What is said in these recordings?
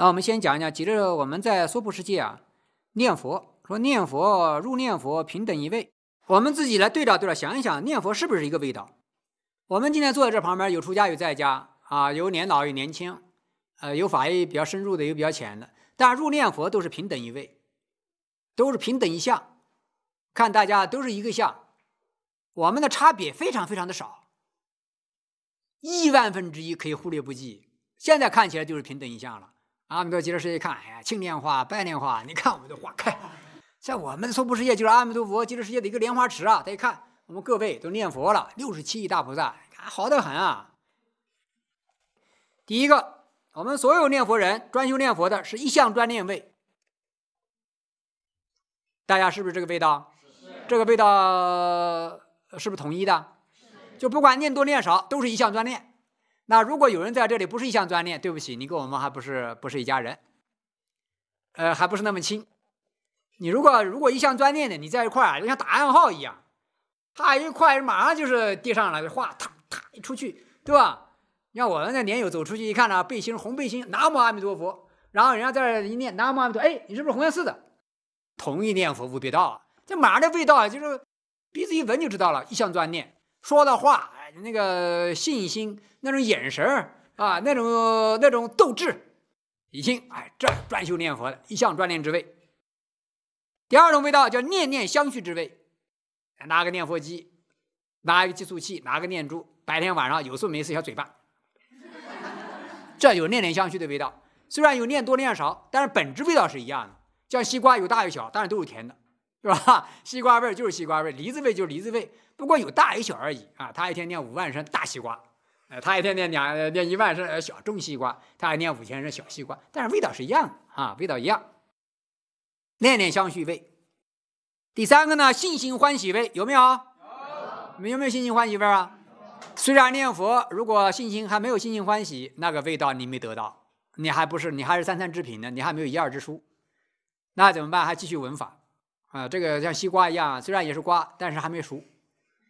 那我们先讲一讲，其实我们在娑婆世界啊，念佛，说念佛入念佛平等一位，我们自己来对照对照想一想，念佛是不是一个味道？我们今天坐在这旁边，有出家有在家啊，有年老有年轻，呃，有法义比较深入的，有比较浅的，但入念佛都是平等一位，都是平等一项，看大家都是一个项，我们的差别非常非常的少，亿万分之一可以忽略不计，现在看起来就是平等一项了。阿弥陀接着世界看，哎呀，青莲花、白莲花，你看我们的花开。在我们娑婆世界，就是阿弥陀佛接着世界的一个莲花池啊。大一看，我们各位都念佛了，六十七亿大菩萨，好得很啊。第一个，我们所有念佛人专修念佛的是一向专念位，大家是不是这个味道？这个味道是不是统一的？就不管念多念少，都是一向专念。那如果有人在这里不是一项专念，对不起，你跟我们还不是不是一家人，呃，还不是那么亲。你如果如果一项专念的，你在一块儿啊，就像打暗号一样，啪一快，马上就是地上了，话啪啪一出去，对吧？你看我们那莲友走出去一看呢，背心红背心，南无阿弥陀佛，然后人家在这一念南无阿弥陀，哎，你是不是红岩寺的？同一念佛无别道，这马上的味道啊，就是鼻子一闻就知道了，一项专念说的话。那个信心、那种眼神儿啊，那种那种斗志，已经哎，这专修念佛的，一向专念之味。第二种味道叫念念相续之味，拿个念佛机，拿一个计数器，拿个念珠，白天晚上有事没事小嘴巴，这就是念念相续的味道。虽然有念多念少，但是本质味道是一样的，像西瓜有大有小，当然都是甜的。是吧？西瓜味就是西瓜味，梨子味就是梨子味，不过有大有小而已啊。他一天念五万声大西瓜，呃，他一天念两念一万声小种西瓜，他还念五千声小西瓜，但是味道是一样的啊，味道一样。念念相续味，第三个呢，信心欢喜味有没有？有没有信心欢喜味啊？虽然念佛，如果信心还没有信心欢喜，那个味道你没得到，你还不是你还是三三之品呢，你还没有一二之殊。那怎么办？还继续闻法。啊，这个像西瓜一样，虽然也是瓜，但是还没熟，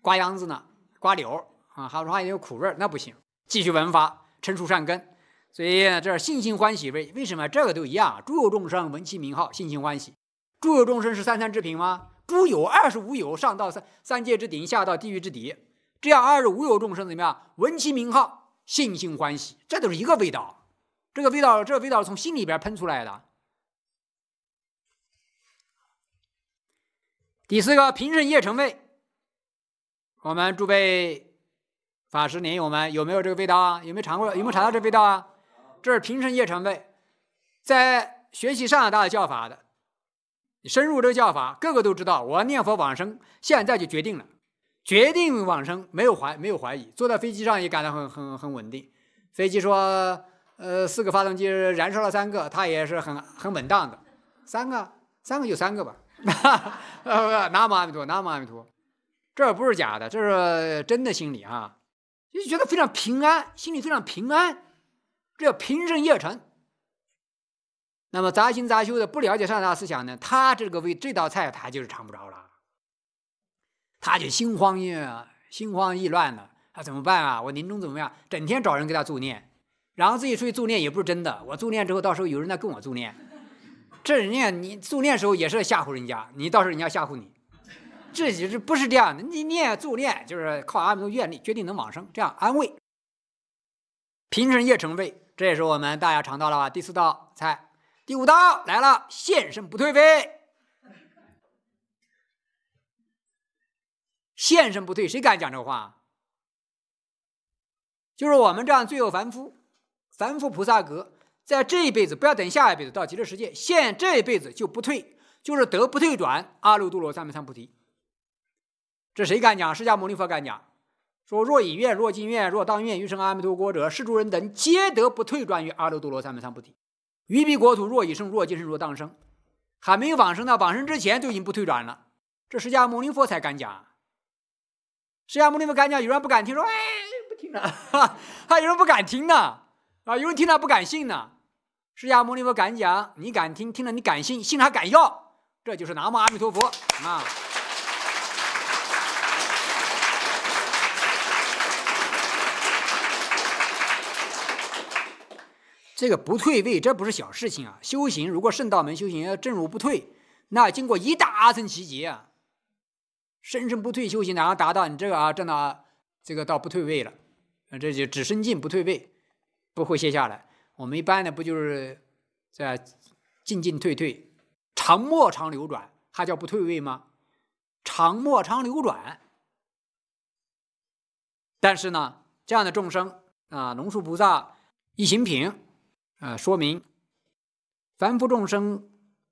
瓜秧子呢，瓜柳啊，还说话也有苦味儿，那不行，继续闻法，成熟善根，所以这信心欢喜味，为什么这个都一样？诸有众生闻其名号，信心欢喜。诸有众生是三三之品吗？诸有二十五有，上到三三界之顶，下到地狱之底，这样二十五有众生怎么样？闻其名号，信心欢喜，这都是一个味道。这个味道，这个味道是从心里边喷出来的。第四个平生夜成味，我们诸位法师莲友们有没有这个味道啊？有没有尝过？有没有尝到这味道啊？这是平生夜成味，在学习上海大的教法的，深入这个教法，个个都知道我念佛往生，现在就决定了，决定往生，没有怀没有怀疑。坐在飞机上也感到很很很稳定。飞机说，呃，四个发动机燃烧了三个，它也是很很稳当的，三个三个就三个吧。拿阿弥陀，拿阿弥陀，这不是假的，这是真的心理啊，就觉得非常平安，心里非常平安，这叫平生业成。那么杂心杂修的，不了解上大思想呢，他这个为这道菜，他就是尝不着了，他就心慌意心慌意乱了，他怎么办啊？我临终怎么样？整天找人给他助念，然后自己出去助念也不是真的，我助念之后，到时候有人来跟我助念。这人家你助念时候也是吓唬人家，你到时候人家吓唬你，这就是不是这样的？你念助念就是靠阿弥陀愿力决定能往生，这样安慰。平生业成非，这也是我们大家尝到了吧？第四道菜，第五道来了，现身不退非，现身不退，谁敢讲这话？就是我们这样最有凡夫，凡夫菩萨格。在这一辈子，不要等下一辈子到极乐世界，现这一辈子就不退，就是得不退转阿耨多罗三藐三菩提。这谁敢讲？释迦牟尼佛敢讲，说若以愿，若尽愿，若当愿，余生阿弥陀国者，是诸人等皆得不退转于阿耨多罗三藐三菩提。于彼国土，若以生，若尽生，若当生，还没有往生呢，往生之前就已经不退转了。这释迦牟尼佛才敢讲。释迦牟尼佛敢讲，有人不敢听，说哎不听了，还 有人不敢听呢啊，有人听了不敢信呢。释迦牟尼佛敢讲，你敢听，听了你敢信，信了还敢要，这就是南无阿弥陀佛啊！这个不退位，这不是小事情啊！修行如果圣道门修行，正如不退，那经过一大层奇劫啊，生生不退，修行然后达到你这个啊，真的，这个到不退位了，这就只升进不退位，不会歇下来。我们一般呢，不就是在进进退退，常莫常流转，还叫不退位吗？常莫常流转。但是呢，这样的众生啊，龙树菩萨一行品啊，说明凡夫众生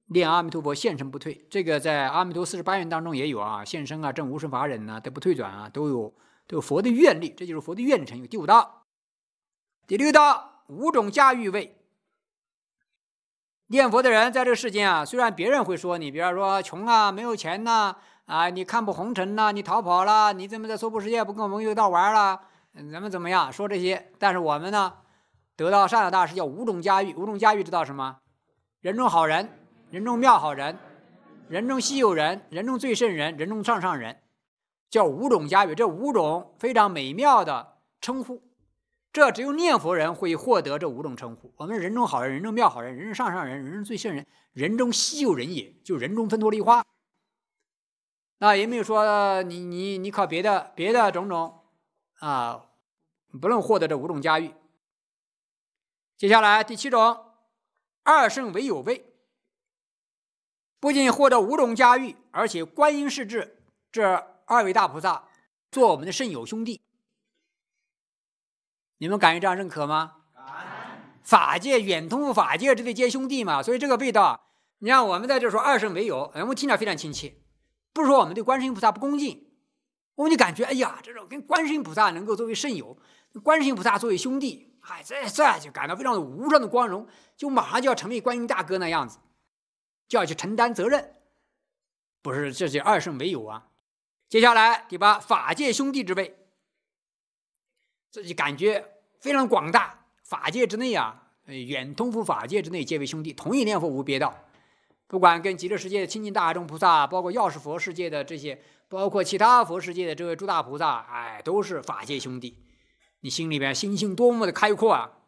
念阿弥陀佛现身不退，这个在阿弥陀四十八愿当中也有啊，现身啊，证无生法忍呢都不退转啊，都有，都有佛的愿力，这就是佛的愿力成有第五道、第六道。五种驾驭位，念佛的人在这个世间啊，虽然别人会说你，比方说穷啊，没有钱呐，啊，你看破红尘呐，你逃跑了，你怎么在娑婆世界不跟我们一道玩了？咱们怎么样说这些？但是我们呢，得到善老大师叫五种驾驭，五种驾驭知道什么？人中好人，人中妙好人，人中稀有人，人中最圣人，人中上上人，叫五种驾驭，这五种非常美妙的称呼。这只有念佛人会获得这五种称呼。我们人中好人，人中妙好人，人中上上人，人中最圣人，人中稀有人，也就人中分陀利花。那也没有说你你你靠别的别的种种啊，不能获得这五种佳誉。接下来第七种，二圣为有位，不仅获得五种佳誉，而且观音是至这二位大菩萨做我们的圣友兄弟。你们敢于这样认可吗？敢。法界远通法界之对皆兄弟嘛，所以这个味道，你看我们在这说二圣为友，我们听着非常亲切。不是说我们对观世音菩萨不恭敬，我们就感觉哎呀，这种跟观世音菩萨能够作为圣友，观世音菩萨作为兄弟，哎，这这就感到非常的无上的光荣，就马上就要成为观音大哥那样子，就要去承担责任。不是，这就二圣为友啊。接下来第八，法界兄弟之辈。自己感觉非常广大，法界之内啊，远通乎法界之内，皆为兄弟，同一念佛无别道。不管跟极乐世界的亲近大众菩萨，包括药师佛世界的这些，包括其他佛世界的这位诸大菩萨，哎，都是法界兄弟。你心里边心性多么的开阔啊！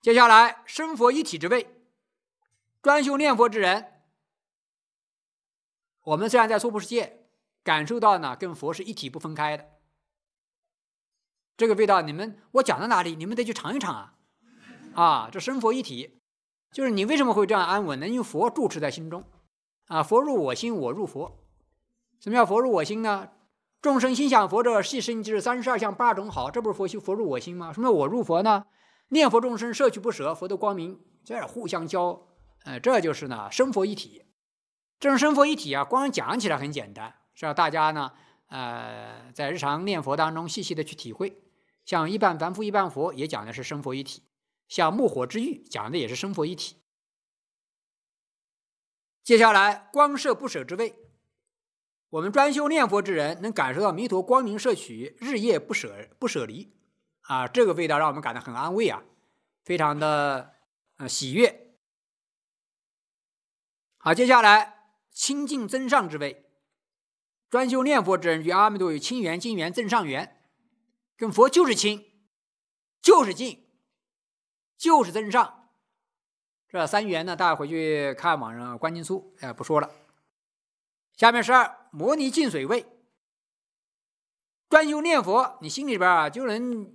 接下来，生佛一体之位，专修念佛之人，我们虽然在娑婆世界感受到呢，跟佛是一体不分开的。这个味道，你们我讲到哪里，你们得去尝一尝啊！啊，这生佛一体，就是你为什么会这样安稳，呢？因为佛住持在心中，啊，佛入我心，我入佛。什么叫佛入我心呢？众生心想佛者，细生即是三十二相八种好，这不是佛心佛入我心吗？什么叫我入佛呢？念佛众生摄取不舍，佛的光明，这互相交，呃，这就是呢生佛一体。这种生佛一体啊，光讲起来很简单，是吧？大家呢，呃，在日常念佛当中细细的去体会。像一半凡夫一半佛，也讲的是生佛一体；像木火之欲，讲的也是生佛一体。接下来，光摄不舍之味，我们专修念佛之人能感受到弥陀光明摄取，日夜不舍不舍离啊，这个味道让我们感到很安慰啊，非常的呃喜悦。好，接下来清净增上之味，专修念佛之人与阿弥陀有清源、净源、增上源。跟佛就是亲，就是近，就是增上，这三缘呢，大家回去看网上观经书，哎，不说了。下面十二，摩尼净水位，专修念佛，你心里边啊就能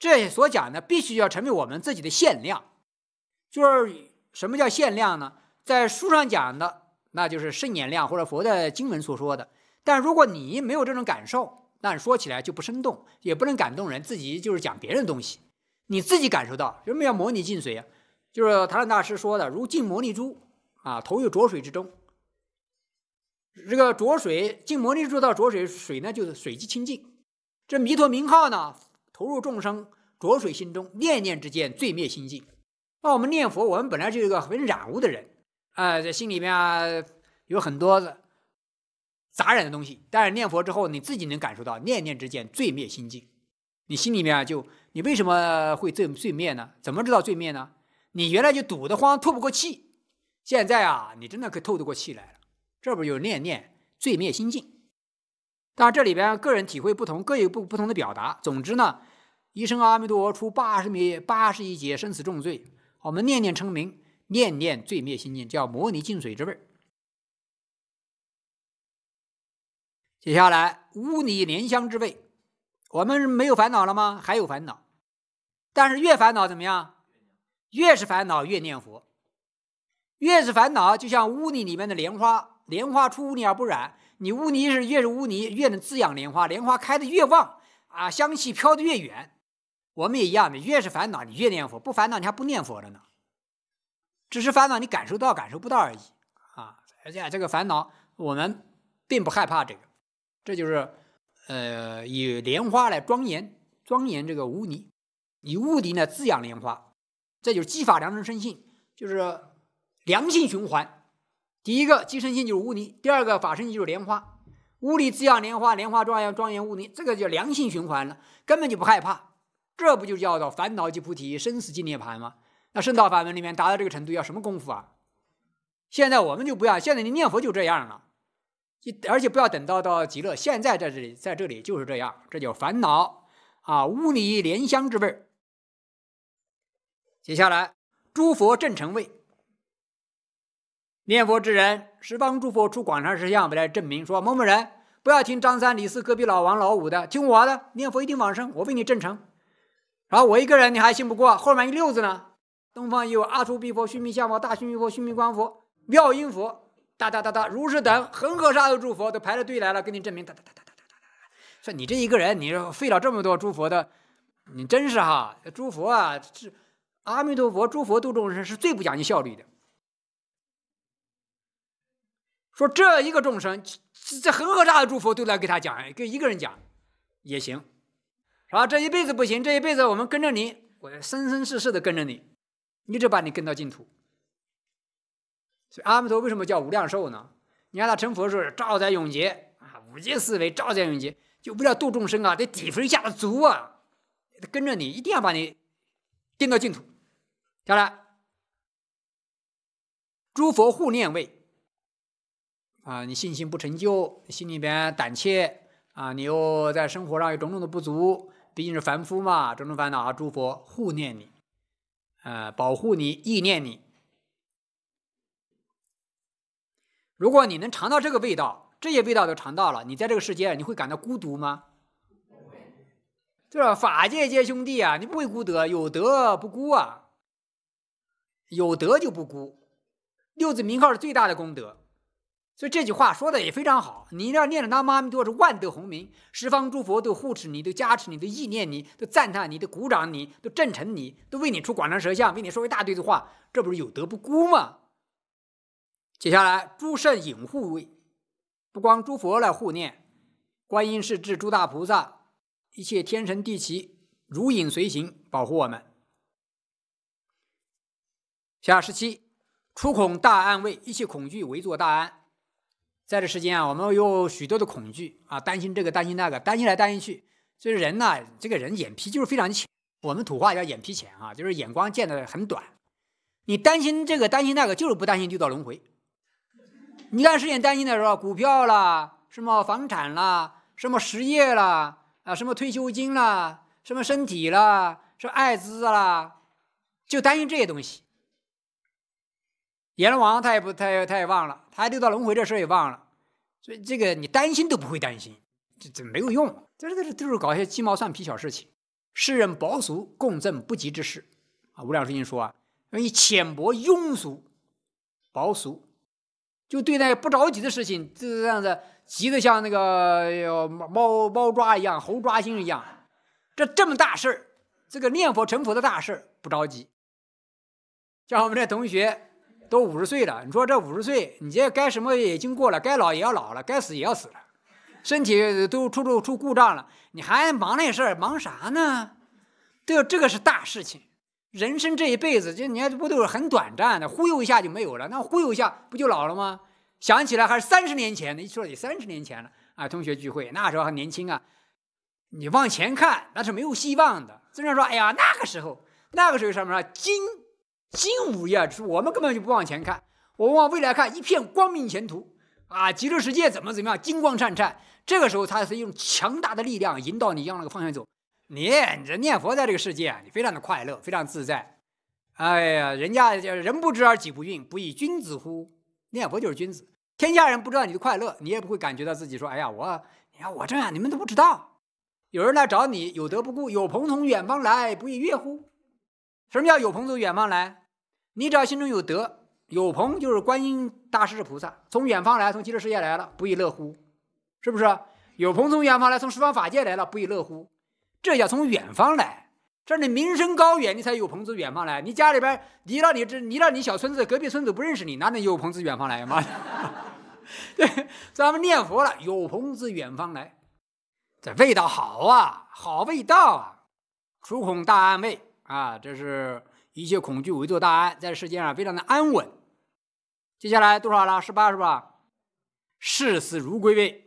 这所讲的，必须要成为我们自己的限量。就是什么叫限量呢？在书上讲的，那就是圣言量或者佛的经文所说的。但如果你没有这种感受，但说起来就不生动，也不能感动人，自己就是讲别人的东西。你自己感受到，什么叫模拟净水？就是唐山大师说的，如静摩尼珠啊，投入浊水之中。这个浊水静摩尼珠到浊水，水呢就是水即清净。这弥陀名号呢，投入众生浊水心中，念念之间罪灭心境。那我们念佛，我们本来就是一个很染污的人啊，在心里面啊有很多的。杂染的东西，但是念佛之后，你自己能感受到念念之间罪灭心境。你心里面啊，就你为什么会罪罪灭呢？怎么知道罪灭呢？你原来就堵得慌，透不过气，现在啊，你真的可透得过气来了。这不就念念罪灭心境？当然这里边个人体会不同，各有不不同的表达。总之呢，一生阿弥陀佛，出八十米八十一劫生死重罪，我们念念成名，念念罪灭心境，叫模拟净水之味儿。接下来，污泥莲香之味，我们没有烦恼了吗？还有烦恼。但是越烦恼怎么样？越是烦恼越念佛，越是烦恼就像污泥里面的莲花，莲花出污泥而不染。你污泥是越是污泥越能滋养莲花，莲花开的越旺啊，香气飘的越远。我们也一样的，越是烦恼你越念佛，不烦恼你还不念佛了呢？只是烦恼你感受到感受不到而已啊！而且这个烦恼我们并不害怕这个。这就是，呃，以莲花来庄严庄严这个污泥，以污泥呢滋养莲花，这就是激法良生生性，就是良性循环。第一个机生性就是污泥，第二个法生性就是莲花，污泥滋养莲花，莲花庄严庄严污泥，这个叫良性循环了，根本就不害怕，这不就叫做烦恼即菩提，生死即涅槃吗？那圣道法门里面达到这个程度要什么功夫啊？现在我们就不要，现在你念佛就这样了。而且不要等到到极乐，现在在这里，在这里就是这样，这叫烦恼啊！污泥莲香之味。接下来，诸佛正成位，念佛之人，十方诸佛出广长舌相，来证明说：某某人，不要听张三李四、隔壁老王老五的，听我的，念佛一定往生，我为你正成。然后我一个人你还信不过，后面一溜子呢。东方有阿弥陀佛、须弥相佛、大须弥佛、须弥光佛、妙音佛。哒哒哒哒，如是等恒河沙的诸佛都排着队来了，跟你证明。哒哒哒哒哒哒哒哒，说你这一个人，你费了这么多诸佛的，你真是哈，诸佛啊，是阿弥陀佛，诸佛度众生是最不讲究效率的。说这一个众生，这恒河沙的诸佛都来给他讲，给一个人讲也行，是吧？这一辈子不行，这一辈子我们跟着你，我生生世世的跟着你，一直把你跟到净土。所以阿弥陀为什么叫无量寿呢？你看他成佛说是照在永劫啊，五界思维照在永劫，就不叫度众生啊，得底分下的足啊，跟着你一定要把你定到净土。当然，诸佛护念位啊，你信心不成就，心里边胆怯啊，你又在生活上有种种的不足，毕竟是凡夫嘛，种种烦恼啊，诸佛护念你，呃，保护你，意念你。如果你能尝到这个味道，这些味道都尝到了，你在这个世界你会感到孤独吗？对吧？法界皆兄弟啊，你不会孤德，有德不孤啊，有德就不孤。六字名号是最大的功德，所以这句话说的也非常好。你定要念着“南无阿弥陀是万德洪名，十方诸佛都护持你，都加持你，都意念你，都赞叹你，都鼓掌你，都震成你，都为你出广长舌相，为你说一大堆的话，这不是有德不孤吗？接下来，诸圣引护，不光诸佛来护念，观音是至诸大菩萨，一切天神地齐如影随形保护我们。下十七，出恐大安位，一切恐惧围作大安。在这时间啊，我们有许多的恐惧啊，担心这个，担心那个，担心来担心去。所以人呢，这个人眼皮就是非常浅，我们土话叫眼皮浅啊，就是眼光见得很短。你担心这个，担心那个，就是不担心六道轮回。你看，世间担心的是吧？股票啦，什么房产啦，什么失业啦，啊，什么退休金啦，什么身体啦，什么艾滋啦，就担心这些东西。阎罗王他也不，他也他也忘了，他还六道轮回这事儿也忘了，所以这个你担心都不会担心，这这没有用，这这这都是搞一些鸡毛蒜皮小事情。世人薄俗，共振不及之事，啊，无量寿经说啊，容易浅薄庸俗，薄俗。就对待不着急的事情，就是这样子急得像那个猫猫抓一样、猴抓心一样。这这么大事儿，这个念佛成佛的大事儿不着急。像我们这同学都五十岁了，你说这五十岁，你这该什么也经过了，该老也要老了，该死也要死了，身体都出出出故障了，你还忙那事儿，忙啥呢？对，这个是大事情。人生这一辈子，这你看不都是很短暂的，忽悠一下就没有了。那忽悠一下不就老了吗？想起来还是三十年前，那你说得三十年前了啊，同学聚会，那时候还年轻啊。你往前看，那是没有希望的。虽然说，哎呀，那个时候，那个时候什么了，金金五夜，我们根本就不往前看，我们往未来看，一片光明前途啊，极乐世界怎么怎么样，金光灿灿。这个时候，他是用强大的力量引导你向那个方向走。你这念佛在这个世界，你非常的快乐，非常自在。哎呀，人家叫人不知而己不愠，不亦君子乎？念佛就是君子。天下人不知道你的快乐，你也不会感觉到自己说：哎呀，我你看我这样，你们都不知道。有人来找你，有德不顾，有朋从远方来，不亦乐乎？什么叫有朋从远方来？你只要心中有德，有朋就是观音大士菩萨从远方来，从极乐世界来了，不亦乐乎？是不是？有朋从远方来，从十方法界来了，不亦乐乎？这要从远方来，这你名声高远，你才有朋自远方来。你家里边离了你这离了你小村子，隔壁村子不认识你，哪能有朋自远方来？嘛？对，咱们念佛了，有朋自远方来，这味道好啊，好味道啊！除恐大安慰啊，这是一切恐惧围作大安，在世界上非常的安稳。接下来多少了？十八是吧？视死如归位。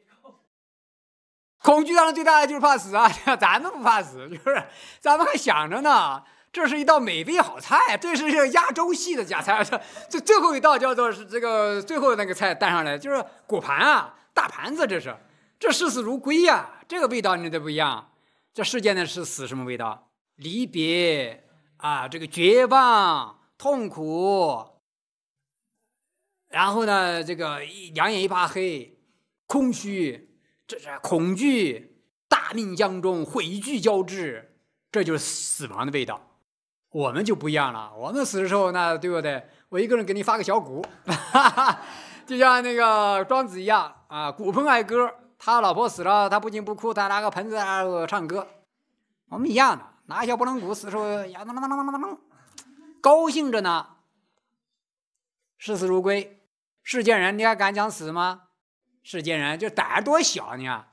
恐惧当中最大的就是怕死啊！咱们不怕死，就是咱们还想着呢。这是一道美味好菜，这是亚洲系的家菜。这 最后一道叫做是这个最后那个菜端上来就是果盘啊，大盘子，这是这视死如归呀！这个味道你得不一样。这世间呢是死什么味道？离别啊，这个绝望、痛苦，然后呢这个两眼一发黑，空虚。这是恐惧、大命将终、毁惧交织，这就是死亡的味道。我们就不一样了，我们死的时候，那对不对？我一个人给你发个小鼓，就像那个庄子一样啊，古风爱歌。他老婆死了，他不仅不哭，他拿个盆子啊唱歌。我们一样的，拿小拨浪鼓，死的时候呀啷啷啷啷啷啷，高兴着呢，视死如归。世间人，你还敢讲死吗？世间人就胆儿多小，你看，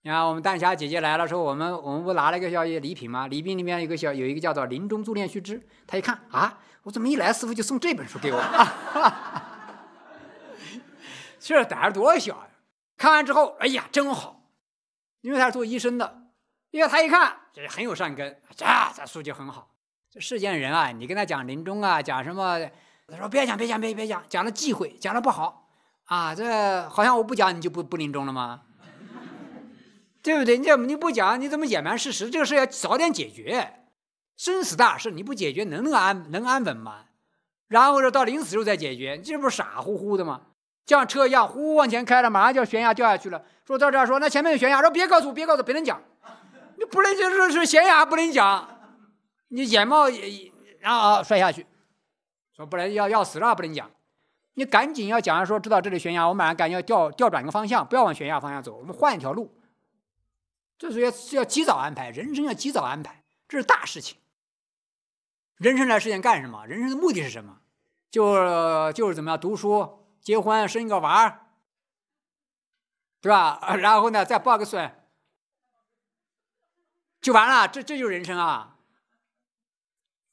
你看我们丹霞姐姐来了时候，我们我们不拿了一个小礼品吗？礼品里面有个小有一个叫做《临终助念须知》，他一看啊，我怎么一来师傅就送这本书给我？这 胆儿多小呀！看完之后，哎呀，真好，因为他是做医生的，因为他一看这很有善根，这这书就很好。这世间人啊，你跟他讲临终啊，讲什么？他说别讲，别讲，别别讲，讲了忌讳，讲了不好。啊，这好像我不讲你就不不临终了吗？对不对？你你不讲你怎么隐瞒事实？这个事要早点解决，生死大事你不解决能安能安稳吗？然后说到临死时候再解决，这不是傻乎乎的吗？就像车一样，呼呼往前开了，马上就要悬崖掉下去了。说到这儿说，那前面有悬崖，说别告诉我，别告诉，别能讲，你不能就是是悬崖不能讲，你眼冒然后摔下去，说不能要要死了不能讲。你赶紧要讲说，知道这里悬崖，我马上赶紧要调调转一个方向，不要往悬崖方向走，我们换一条路。这属于要及早安排，人生要及早安排，这是大事情。人生来世间干什么？人生的目的是什么？就就是怎么样读书、结婚、生一个娃儿，对吧？然后呢，再抱个孙，就完了。这这就是人生啊。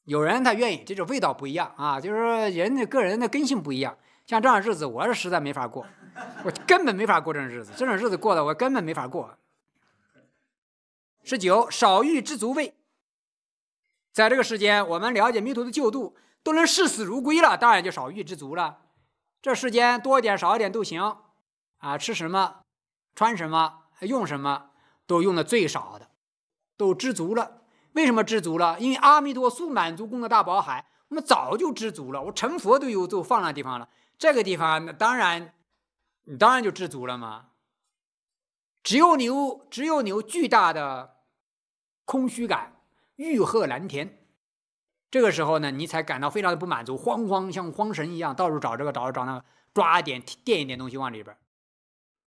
有人他愿意，这种味道不一样啊，就是说人的个人的根性不一样。像这样日子，我是实在没法过，我根本没法过这种日子。这种日子过的，我根本没法过。十九少欲知足味。在这个世间，我们了解迷途的救度，都能视死如归了，当然就少欲知足了。这世间多一点少一点都行啊，吃什么，穿什么，用什么，都用的最少的，都知足了。为什么知足了？因为阿弥陀素满足功德大宝海，我们早就知足了。我成佛都有就放那地方了。这个地方，那当然，你当然就知足了嘛。只有你有，只有你有巨大的空虚感，欲壑难填。这个时候呢，你才感到非常的不满足，慌慌像慌神一样，到处找这个找找那，抓一点垫一点东西往里边。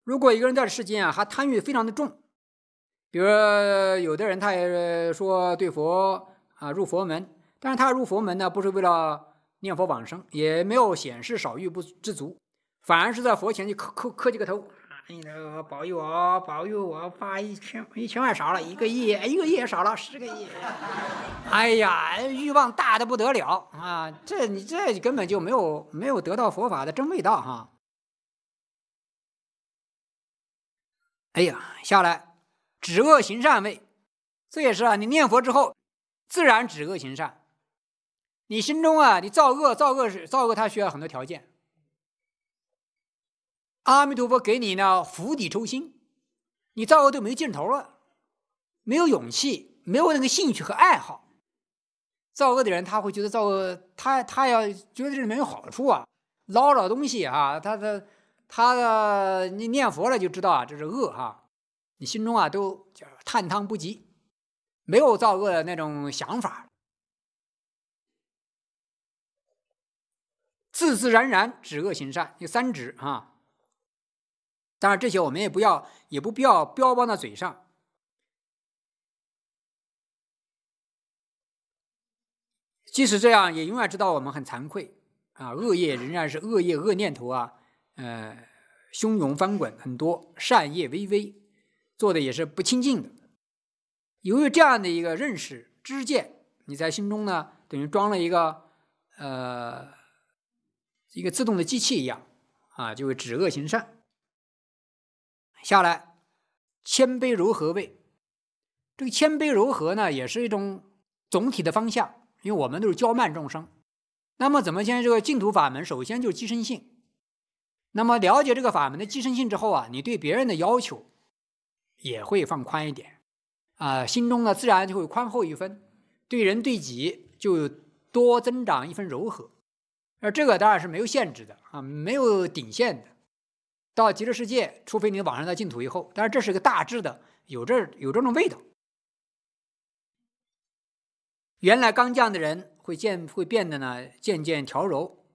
如果一个人在世间啊，他贪欲非常的重，比如有的人，他也说对佛啊入佛门，但是他入佛门呢，不是为了。念佛往生也没有显示少欲不知足，反而是在佛前就磕磕磕几个头，你个保佑我，保佑我发一千一千万少了，一个亿，一个亿也少了，十个亿，哎呀，欲望大的不得了啊！这你这根本就没有没有得到佛法的真味道哈！哎呀，下来，止恶行善位，这也是啊，你念佛之后自然止恶行善。你心中啊，你造恶，造恶是造恶，他需要很多条件。阿弥陀佛给你呢釜底抽薪，你造恶都没尽头了，没有勇气，没有那个兴趣和爱好。造恶的人他会觉得造恶，他他要觉得这里面有好处啊，捞捞东西啊，他他他的你念佛了就知道啊，这是恶哈。你心中啊都叹汤不及，没有造恶的那种想法。自自然然，止恶行善，有三止啊。当然，这些我们也不要，也不必要标榜在嘴上。即使这样，也永远知道我们很惭愧啊，恶业仍然是恶业，恶念头啊，呃，汹涌翻滚很多，善业微微做的也是不清净的。由于这样的一个认识、知见，你在心中呢，等于装了一个呃。一个自动的机器一样啊，就会止恶行善。下来，谦卑柔和位，这个谦卑柔和呢，也是一种总体的方向，因为我们都是教慢众生。那么怎么先这个净土法门？首先就是寄生性。那么了解这个法门的寄生性之后啊，你对别人的要求也会放宽一点啊，心中呢自然就会宽厚一分，对人对己就多增长一份柔和。而这个当然是没有限制的啊，没有顶限的，到极乐世界，除非你往生到净土以后。但是这是个大致的，有这有这种味道。原来刚降的人会渐会变得呢渐渐调柔，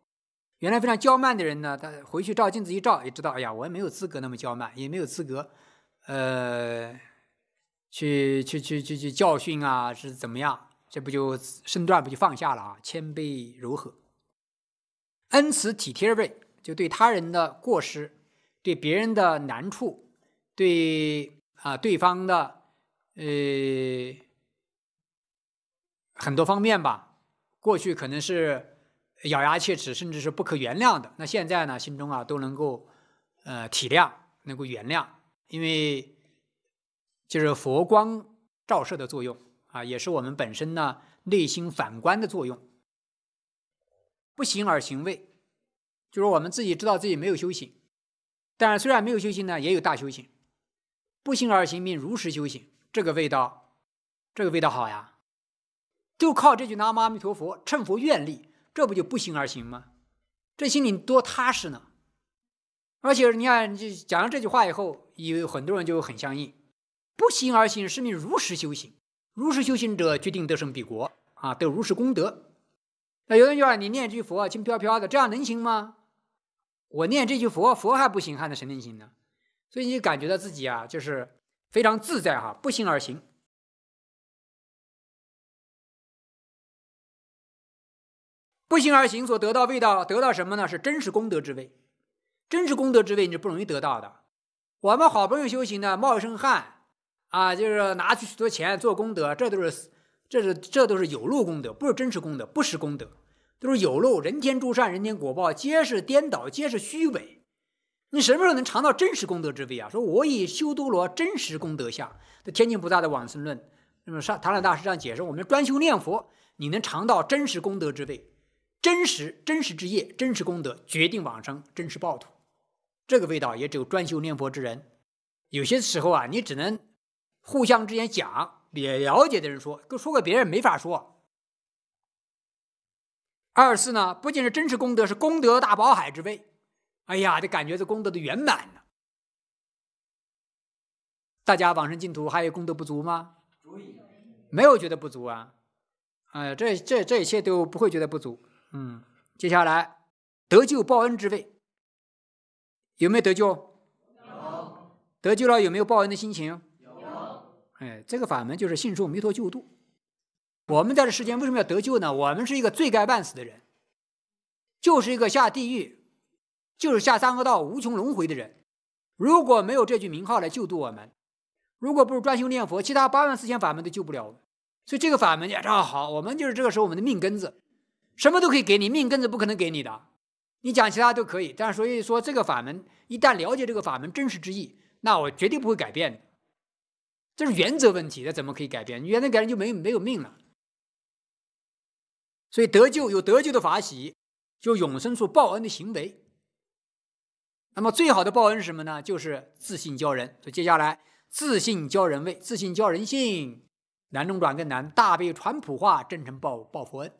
原来非常娇慢的人呢，他回去照镜子一照，也知道，哎呀，我也没有资格那么娇慢，也没有资格，呃，去去去去去教训啊，是怎么样？这不就身段不就放下了啊？谦卑柔和。恩慈体贴味，就对他人的过失，对别人的难处，对啊对方的呃很多方面吧，过去可能是咬牙切齿，甚至是不可原谅的。那现在呢，心中啊都能够呃体谅，能够原谅，因为就是佛光照射的作用啊，也是我们本身呢内心反观的作用。不行而行味，就是我们自己知道自己没有修行，但是虽然没有修行呢，也有大修行。不行而行，命，如实修行，这个味道，这个味道好呀！就靠这句“南无阿弥陀佛”，乘佛愿力，这不就不行而行吗？这心里多踏实呢！而且你看，就讲了这句话以后，有很多人就很相应。不行而行，是命，如实修行。如实修行者，决定得胜彼国啊，得如实功德。那有人就说：“你念这句佛，轻飘飘的，这样能行吗？”我念这句佛，佛还不行，还能谁能行呢。所以你感觉到自己啊，就是非常自在哈，不行而行，不行而行所得到味道，得到什么呢？是真实功德之味。真实功德之味你是不容易得到的。我们好不容易修行呢，冒一身汗，啊，就是拿去许多钱做功德，这都是。这是这都是有漏功德，不是真实功德，不是功德，都是有漏人天诸善人天果报，皆是颠倒，皆是虚伪。你什么时候能尝到真实功德之味啊？说我以修多罗真实功德下，这天津菩萨的往生论，那么上唐老大师这样解释：我们专修念佛，你能尝到真实功德之味，真实真实之业，真实功德决定往生，真实报土。这个味道也只有专修念佛之人。有些时候啊，你只能互相之间讲。也了解的人说，跟说给别人没法说。二四呢，不仅是真实功德，是功德大宝海之位。哎呀，这感觉这功德的圆满呢。大家往生净土还有功德不足吗？没有觉得不足啊。哎，这这这一切都不会觉得不足。嗯。接下来得救报恩之位，有没有得救？得救了，有没有报恩的心情？哎，这个法门就是信受弥陀救度。我们在这世间为什么要得救呢？我们是一个罪该万死的人，就是一个下地狱，就是下三恶道、无穷轮回的人。如果没有这句名号来救度我们，如果不是专修念佛，其他八万四千法门都救不了我。所以这个法门，啊好，我们就是这个时候我们的命根子，什么都可以给你，命根子不可能给你的。你讲其他都可以，但是所以说这个法门，一旦了解这个法门真实之意，那我绝对不会改变的。这是原则问题，那怎么可以改变？原则改变就没没有命了。所以得救有得救的法喜，就永生出报恩的行为。那么最好的报恩是什么呢？就是自信教人。所以接下来，自信教人味，自信教人性，难中转更难，大悲传普化，真诚报报佛恩。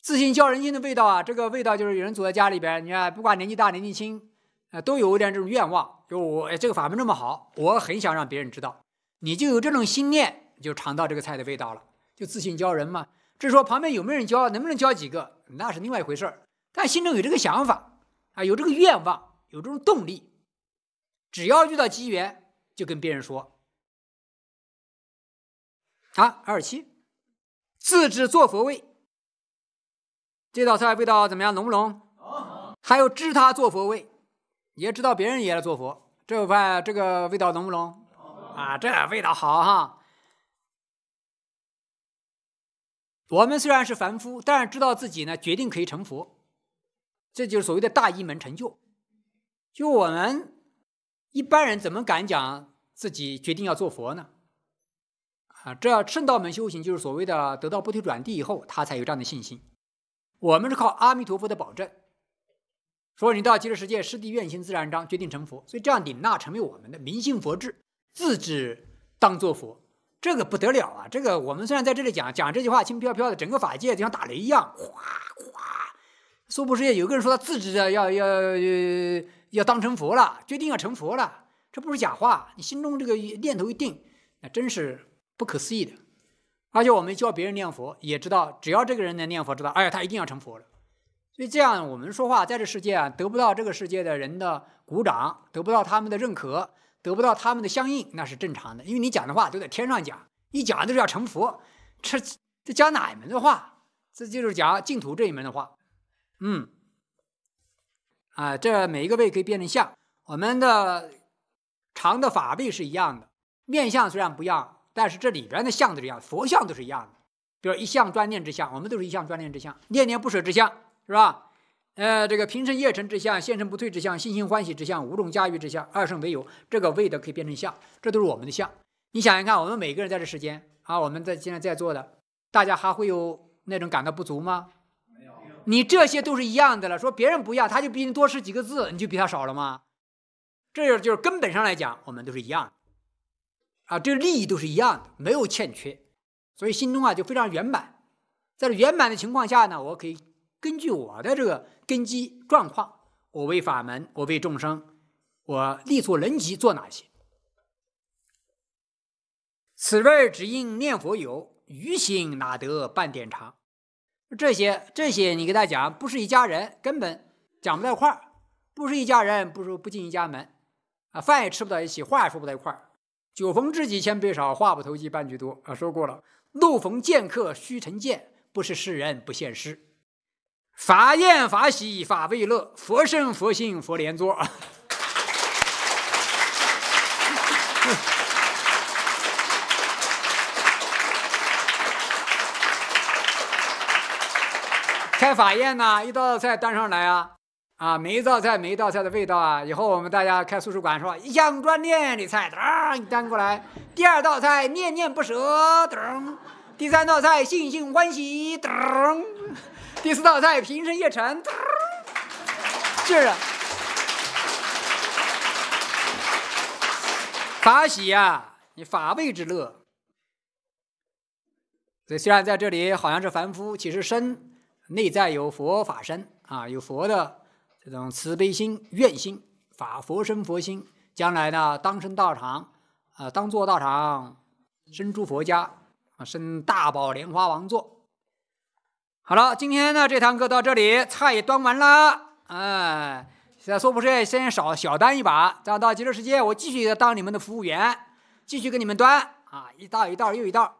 自信教人性的味道啊，这个味道就是有人坐在家里边，你看不管年纪大年纪轻。啊，都有一点这种愿望，就我哎，这个法门这么好，我很想让别人知道。你就有这种心念，就尝到这个菜的味道了，就自信教人嘛。至于说旁边有没有人教，能不能教几个，那是另外一回事儿。但心中有这个想法，啊，有这个愿望，有这种动力，只要遇到机缘，就跟别人说。啊，二七，自制做佛味，这道菜味道怎么样？浓不浓？浓。还有知他做佛味。也知道别人也来做佛，这碗这个味道浓不浓？啊，这味道好哈！我们虽然是凡夫，但是知道自己呢决定可以成佛，这就是所谓的大一门成就。就我们一般人怎么敢讲自己决定要做佛呢？啊，这圣道门修行就是所谓的得到不退转地以后，他才有这样的信心。我们是靠阿弥陀佛的保证。说你到极乐世界，师弟愿心自然章，决定成佛。所以这样顶纳成为我们的明心佛智，自知当作佛，这个不得了啊！这个我们虽然在这里讲讲这句话，轻飘飘的，整个法界就像打雷一样，哗哗。娑婆世界有个人说，他自知要要要要当成佛了，决定要成佛了，这不是假话。你心中这个念头一定，那真是不可思议的。而且我们教别人念佛，也知道只要这个人能念佛，知道哎，他一定要成佛了。因为这样，我们说话在这世界啊，得不到这个世界的人的鼓掌，得不到他们的认可，得不到他们的相应，那是正常的。因为你讲的话都在天上讲，一讲就是要成佛，这这讲哪一门的话？这就是讲净土这一门的话。嗯，啊，这每一个位可以变成相，我们的常的法位是一样的，面相虽然不一样，但是这里边的相都是一样，佛像都是一样的。比如一相专念之相，我们都是一相专念之相，念念不舍之相。是吧？呃，这个平生业成之相，现生不退之相，心心欢喜之相，五种驾驭之相，二圣为有。这个位的可以变成相，这都是我们的相。你想想看，我们每个人在这时间啊，我们在现在在座的，大家还会有那种感到不足吗？没有。你这些都是一样的了。说别人不一样，他就比你多识几个字，你就比他少了吗？这就是根本上来讲，我们都是一样的啊，这利益都是一样的，没有欠缺，所以心中啊就非常圆满。在圆满的情况下呢，我可以。根据我的这个根基状况，我为法门，我为众生，我力所能及做哪些？此味只应念佛有，余心哪得半点长？这些这些，你跟他讲，不是一家人，根本讲不到一块儿。不是一家人，不说不进一家门啊！饭也吃不到一起，话也说不到一块儿。酒逢知己千杯少，话不投机半句多啊！说过了，路逢剑客须成剑，不是世人不现诗。法宴法喜法为乐，佛身佛性佛连坐。开法宴呢，一道道菜端上来啊，啊，每一道菜每一道菜的味道啊。以后我们大家开素食馆是吧？一箱专店的菜，噔，你端过来；第二道菜，念念不舍，噔；第三道菜，心兴欢喜，噔。第四道菜，平生夜禅，是是法喜啊，你法味之乐。所以虽然在这里好像是凡夫，其实身内在有佛法身啊，有佛的这种慈悲心、愿心、法佛身、佛心，将来呢当生道场啊，当做道场，生诸佛家啊，生大宝莲花王座。好了，今天呢这堂课到这里，菜也端完了，哎，现在说不是，先少小单一把，再到节日时间我继续当你们的服务员，继续给你们端啊一道一道又一道。